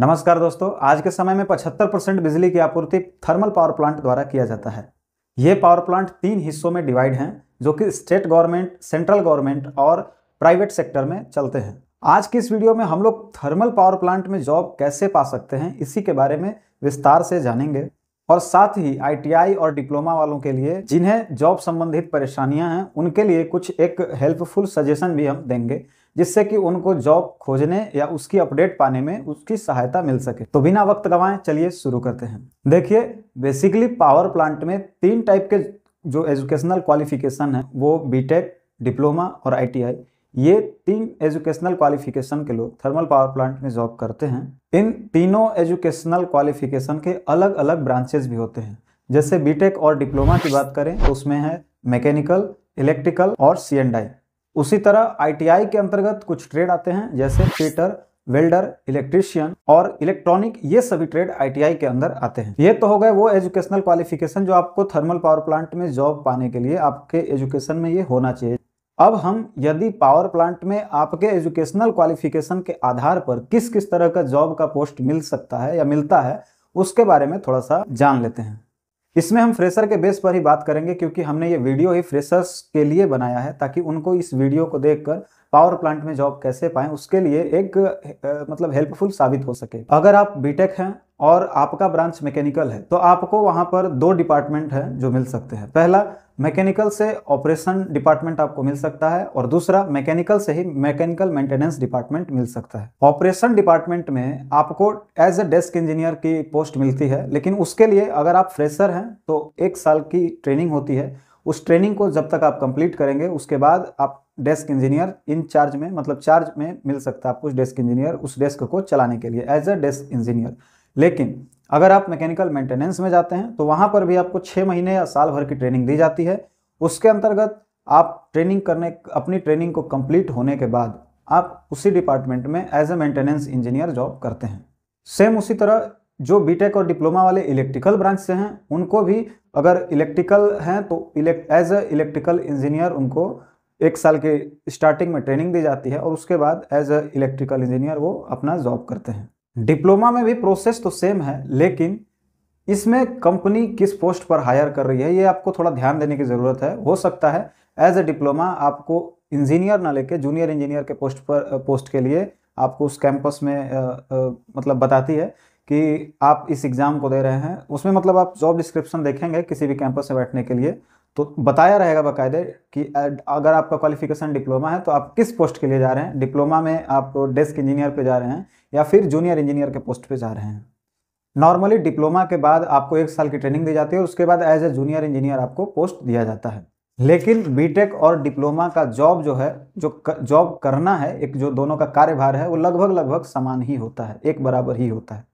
नमस्कार दोस्तों आज के समय में 75 परसेंट बिजली की आपूर्ति थर्मल पावर प्लांट द्वारा किया जाता है ये पावर प्लांट तीन हिस्सों में डिवाइड हैं जो कि स्टेट गवर्नमेंट सेंट्रल गवर्नमेंट और प्राइवेट सेक्टर में चलते हैं आज की इस वीडियो में हम लोग थर्मल पावर प्लांट में जॉब कैसे पा सकते हैं इसी के बारे में विस्तार से जानेंगे और साथ ही आई और डिप्लोमा वालों के लिए जिन्हें जॉब संबंधित परेशानियां हैं उनके लिए कुछ एक हेल्पफुल सजेशन भी हम देंगे जिससे कि उनको जॉब खोजने या उसकी अपडेट पाने में उसकी सहायता मिल सके तो बिना वक्त गवाए चलिए शुरू करते हैं देखिए बेसिकली पावर प्लांट में तीन टाइप के जो एजुकेशनल क्वालिफिकेशन है वो बीटेक डिप्लोमा और आईटीआई ये तीन एजुकेशनल क्वालिफिकेशन के लोग थर्मल पावर प्लांट में जॉब करते हैं इन तीनों एजुकेशनल क्वालिफिकेशन के अलग अलग ब्रांचेज भी होते हैं जैसे बीटेक और डिप्लोमा की बात करें तो उसमें है मैकेनिकल इलेक्ट्रिकल और सी एंड आई उसी तरह आईटीआई के अंतर्गत कुछ ट्रेड आते हैं जैसे ट्रेटर वेल्डर इलेक्ट्रिशियन और इलेक्ट्रॉनिक ये सभी ट्रेड आईटीआई के अंदर आते हैं ये तो हो गए वो एजुकेशनल क्वालिफिकेशन जो आपको थर्मल पावर प्लांट में जॉब पाने के लिए आपके एजुकेशन में ये होना चाहिए अब हम यदि पावर प्लांट में आपके एजुकेशनल क्वालिफिकेशन के आधार पर किस किस तरह का जॉब का पोस्ट मिल सकता है या मिलता है उसके बारे में थोड़ा सा जान लेते हैं इसमें हम फ्रेशर के बेस पर ही बात करेंगे क्योंकि हमने ये वीडियो ही फ्रेशर्स के लिए बनाया है ताकि उनको इस वीडियो को देखकर पावर प्लांट में जॉब कैसे पाएं उसके लिए एक मतलब हेल्पफुल साबित हो सके अगर आप बीटेक हैं और आपका ब्रांच मैकेनिकल है तो आपको वहां पर दो डिपार्टमेंट हैं जो मिल सकते हैं पहला मैकेनिकल से ऑपरेशन डिपार्टमेंट आपको मिल सकता है और दूसरा मैकेनिकल से ही मैकेनिकल मेंटेनेंस डिपार्टमेंट मिल सकता है ऑपरेशन डिपार्टमेंट में आपको एज ए डेस्क इंजीनियर की पोस्ट मिलती है लेकिन उसके लिए अगर आप फ्रेशर हैं तो एक साल की ट्रेनिंग होती है उस ट्रेनिंग को जब तक आप कंप्लीट करेंगे उसके बाद आप डेस्क इंजीनियर इन चार्ज में मतलब चार्ज में मिल सकता है आपको डेस्क इंजीनियर उस डेस्क को चलाने के लिए एज अ डेस्क इंजीनियर लेकिन अगर आप मैकेनिकल मेंटेनेंस में जाते हैं तो वहाँ पर भी आपको छः महीने या साल भर की ट्रेनिंग दी जाती है उसके अंतर्गत आप ट्रेनिंग करने अपनी ट्रेनिंग को कंप्लीट होने के बाद आप उसी डिपार्टमेंट में as a maintenance engineer job करते हैं सेम उसी तरह जो बीटेक और डिप्लोमा वाले इलेक्ट्रिकल ब्रांच से हैं उनको भी अगर इलेक्ट्रिकल हैं तो एज अ इलेक्ट्रिकल इंजीनियर उनको एक साल के स्टार्टिंग में ट्रेनिंग दी जाती है और उसके बाद एज अ इलेक्ट्रिकल इंजीनियर वो अपना जॉब करते हैं डिप्लोमा में भी प्रोसेस तो सेम है लेकिन इसमें कंपनी किस पोस्ट पर हायर कर रही है ये आपको थोड़ा ध्यान देने की ज़रूरत है हो सकता है एज ए डिप्लोमा आपको इंजीनियर ना लेके जूनियर इंजीनियर के पोस्ट पर पोस्ट के लिए आपको उस कैंपस में आ, आ, मतलब बताती है कि आप इस एग्ज़ाम को दे रहे हैं उसमें मतलब आप जॉब डिस्क्रिप्शन देखेंगे किसी भी कैंपस में बैठने के लिए तो बताया रहेगा बाकायदे कि अगर आपका क्वालिफिकेशन डिप्लोमा है तो आप किस पोस्ट के लिए जा रहे हैं डिप्लोमा में आप डेस्क इंजीनियर पे जा रहे हैं या फिर जूनियर इंजीनियर के पोस्ट पे जा रहे हैं नॉर्मली डिप्लोमा के बाद आपको एक साल की ट्रेनिंग दी जाती है और उसके बाद एज ए जूनियर इंजीनियर आपको पोस्ट दिया जाता है लेकिन बीटेक और डिप्लोमा का जॉब जो है जो जॉब करना है एक जो दोनों का कार्यभार है वो लगभग लगभग समान ही होता है एक बराबर ही होता है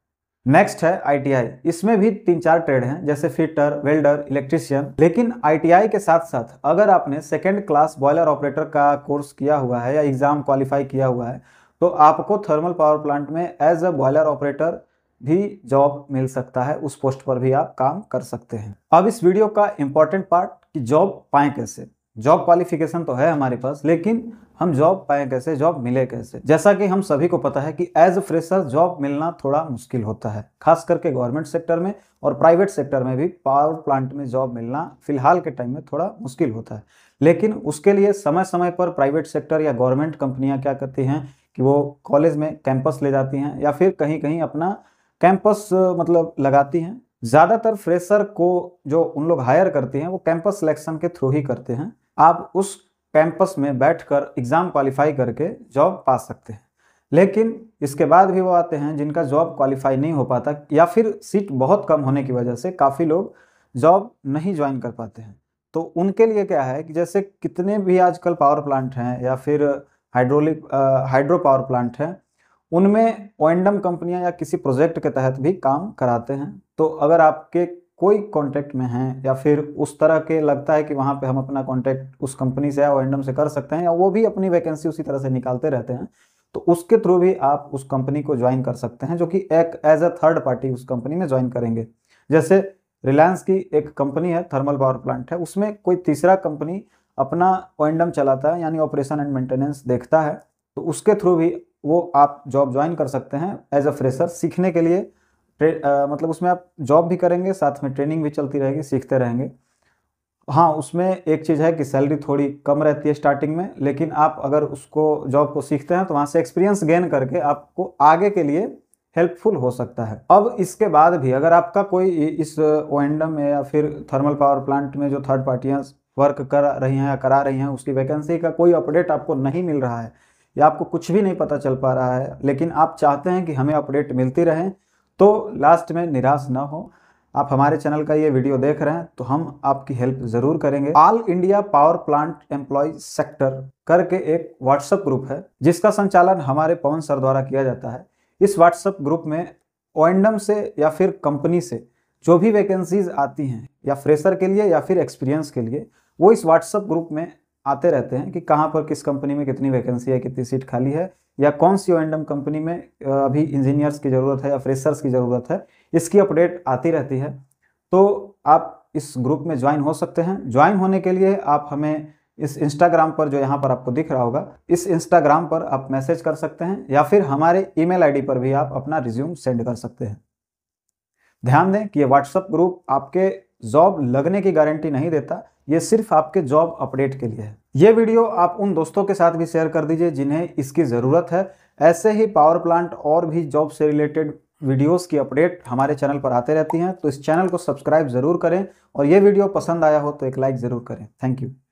नेक्स्ट है आईटीआई इसमें भी तीन चार ट्रेड हैं जैसे फिटर वेल्डर इलेक्ट्रिशियन लेकिन आईटीआई के साथ साथ अगर आपने सेकेंड क्लास बॉयलर ऑपरेटर का कोर्स किया हुआ है या एग्जाम क्वालिफाई किया हुआ है तो आपको थर्मल पावर प्लांट में एज अ बॉयलर ऑपरेटर भी जॉब मिल सकता है उस पोस्ट पर भी आप काम कर सकते हैं अब इस वीडियो का इंपॉर्टेंट पार्ट कि जॉब पाएं कैसे जॉब क्वालिफिकेशन तो है हमारे पास लेकिन हम जॉब पाए कैसे जॉब मिले कैसे जैसा कि हम सभी को पता है कि एज फ्रेशर जॉब मिलना थोड़ा मुश्किल होता है खास करके गवर्नमेंट सेक्टर में और प्राइवेट सेक्टर में भी पावर प्लांट में जॉब मिलना फिलहाल के टाइम में थोड़ा मुश्किल होता है लेकिन उसके लिए समय समय पर प्राइवेट सेक्टर या गवर्नमेंट कंपनियाँ क्या करती हैं कि वो कॉलेज में कैंपस ले जाती हैं या फिर कहीं कहीं अपना कैंपस मतलब लगाती हैं ज़्यादातर फ्रेशर को जो उन लोग हायर करते हैं वो कैंपस सिलेक्शन के थ्रू ही करते हैं आप उस कैंपस में बैठकर एग्ज़ाम क्वालिफाई करके जॉब पा सकते हैं लेकिन इसके बाद भी वो आते हैं जिनका जॉब क्वालिफाई नहीं हो पाता या फिर सीट बहुत कम होने की वजह से काफ़ी लोग जॉब नहीं ज्वाइन कर पाते हैं तो उनके लिए क्या है कि जैसे कितने भी आजकल पावर प्लांट हैं या फिर हाइड्रोलिक हाइड्रो पावर प्लांट हैं उनमें ओएंडम कंपनियां या किसी प्रोजेक्ट के तहत भी काम कराते हैं तो अगर आपके कोई कॉन्टैक्ट में हैं या फिर उस तरह के लगता है कि वहाँ पे हम अपना कॉन्टैक्ट उस कंपनी से या ओएंडम से कर सकते हैं या वो भी अपनी वैकेंसी उसी तरह से निकालते रहते हैं तो उसके थ्रू भी आप उस कंपनी को ज्वाइन कर सकते हैं जो कि एक एज अ थर्ड पार्टी उस कंपनी में ज्वाइन करेंगे जैसे रिलायंस की एक कंपनी है थर्मल पावर प्लांट है उसमें कोई तीसरा कंपनी अपना ओएंडम चलाता है यानी ऑपरेशन एंड मेंटेनेंस देखता है तो उसके थ्रू भी वो आप जॉब ज्वाइन कर सकते हैं एज अ फ्रेशर सीखने के लिए आ, मतलब उसमें आप जॉब भी करेंगे साथ में ट्रेनिंग भी चलती रहेगी सीखते रहेंगे हाँ उसमें एक चीज़ है कि सैलरी थोड़ी कम रहती है स्टार्टिंग में लेकिन आप अगर उसको जॉब को सीखते हैं तो वहाँ से एक्सपीरियंस गेन करके आपको आगे के लिए हेल्पफुल हो सकता है अब इसके बाद भी अगर आपका कोई इस ओ में या फिर थर्मल पावर प्लांट में जो थर्ड पार्टियाँ वर्क कर रही हैं या करा रही हैं उसकी वैकेंसी का कोई अपडेट आपको नहीं मिल रहा है या आपको कुछ भी नहीं पता चल पा रहा है लेकिन आप चाहते हैं कि हमें अपडेट मिलती रहें तो लास्ट में निराश ना हो आप हमारे चैनल का ये वीडियो देख रहे हैं तो हम आपकी हेल्प ज़रूर करेंगे all India power plant employ sector करके एक व्हाट्सएप ग्रुप है जिसका संचालन हमारे पवन सर द्वारा किया जाता है इस व्हाट्सएप ग्रुप में ओ से या फिर कंपनी से जो भी वैकेंसीज आती हैं या फ्रेशर के लिए या फिर एक्सपीरियंस के लिए वो इस व्हाट्सएप ग्रुप में आते रहते हैं कि कहाँ पर किस कंपनी में कितनी वैकेंसी है कितनी सीट खाली है या कौन सी ओ कंपनी में अभी इंजीनियर्स की ज़रूरत है या फ्रेशर्स की ज़रूरत है इसकी अपडेट आती रहती है तो आप इस ग्रुप में ज्वाइन हो सकते हैं ज्वाइन होने के लिए आप हमें इस इंस्टाग्राम पर जो यहाँ पर आपको दिख रहा होगा इस इंस्टाग्राम पर आप मैसेज कर सकते हैं या फिर हमारे ईमेल आईडी पर भी आप अपना रिज्यूम सेंड कर सकते हैं ध्यान दें कि ये व्हाट्सअप ग्रुप आपके जॉब लगने की गारंटी नहीं देता ये सिर्फ आपके जॉब अपडेट के लिए है ये वीडियो आप उन दोस्तों के साथ भी शेयर कर दीजिए जिन्हें इसकी ज़रूरत है ऐसे ही पावर प्लांट और भी जॉब से रिलेटेड वीडियोस की अपडेट हमारे चैनल पर आते रहती हैं तो इस चैनल को सब्सक्राइब ज़रूर करें और ये वीडियो पसंद आया हो तो एक लाइक ज़रूर करें थैंक यू